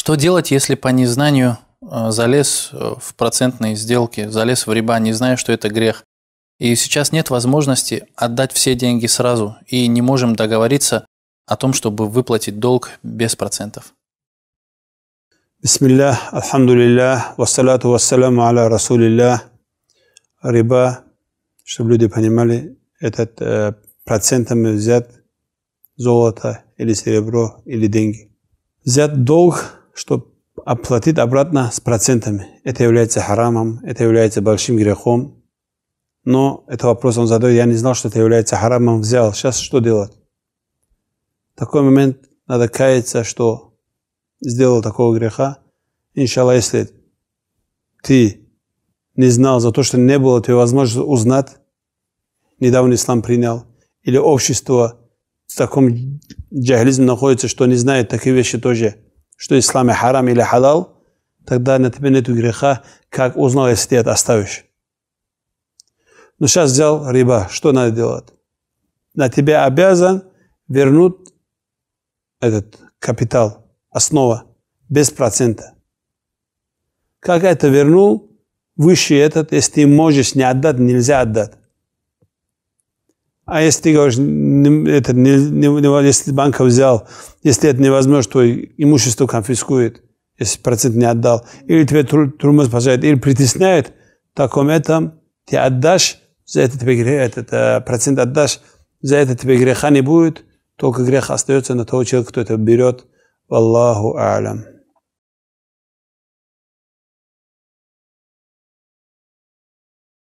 Что делать, если по незнанию э, залез э, в процентные сделки, залез в риба, не зная, что это грех? И сейчас нет возможности отдать все деньги сразу, и не можем договориться о том, чтобы выплатить долг без процентов. Бисмиллях, алхамдулиллях, вассалату вассаламу аля расулиллях. Риба, чтобы люди понимали, этот э, процентами взят золото или серебро или деньги. Взят долг что оплатит обратно с процентами. Это является харамом, это является большим грехом. Но этот вопрос он задает, я не знал, что это является харамом, взял, сейчас что делать? В такой момент надо каяться, что сделал такого греха. Иншалла, если ты не знал за то, что не было твоей возможности узнать, недавно ислам принял, или общество в таком джахилизме находится, что не знает такие вещи тоже – что исламе харам или халал, тогда на тебе нет греха, как узнал, если ты это оставишь. Но сейчас взял рыба, что надо делать? На тебя обязан вернуть этот капитал, основа, без процента. Как это вернул, выше этот, если ты можешь не отдать, нельзя отдать. А если ты говоришь, это, не, не, если банка взял, если это невозможно, то имущество конфискует, если процент не отдал. Или тебе трудно спасает, или притесняет, в таком этом ты отдашь, за этот, этот процент отдашь, за это тебе греха не будет, только грех остается на того человека, кто это берет. Валлаху алям.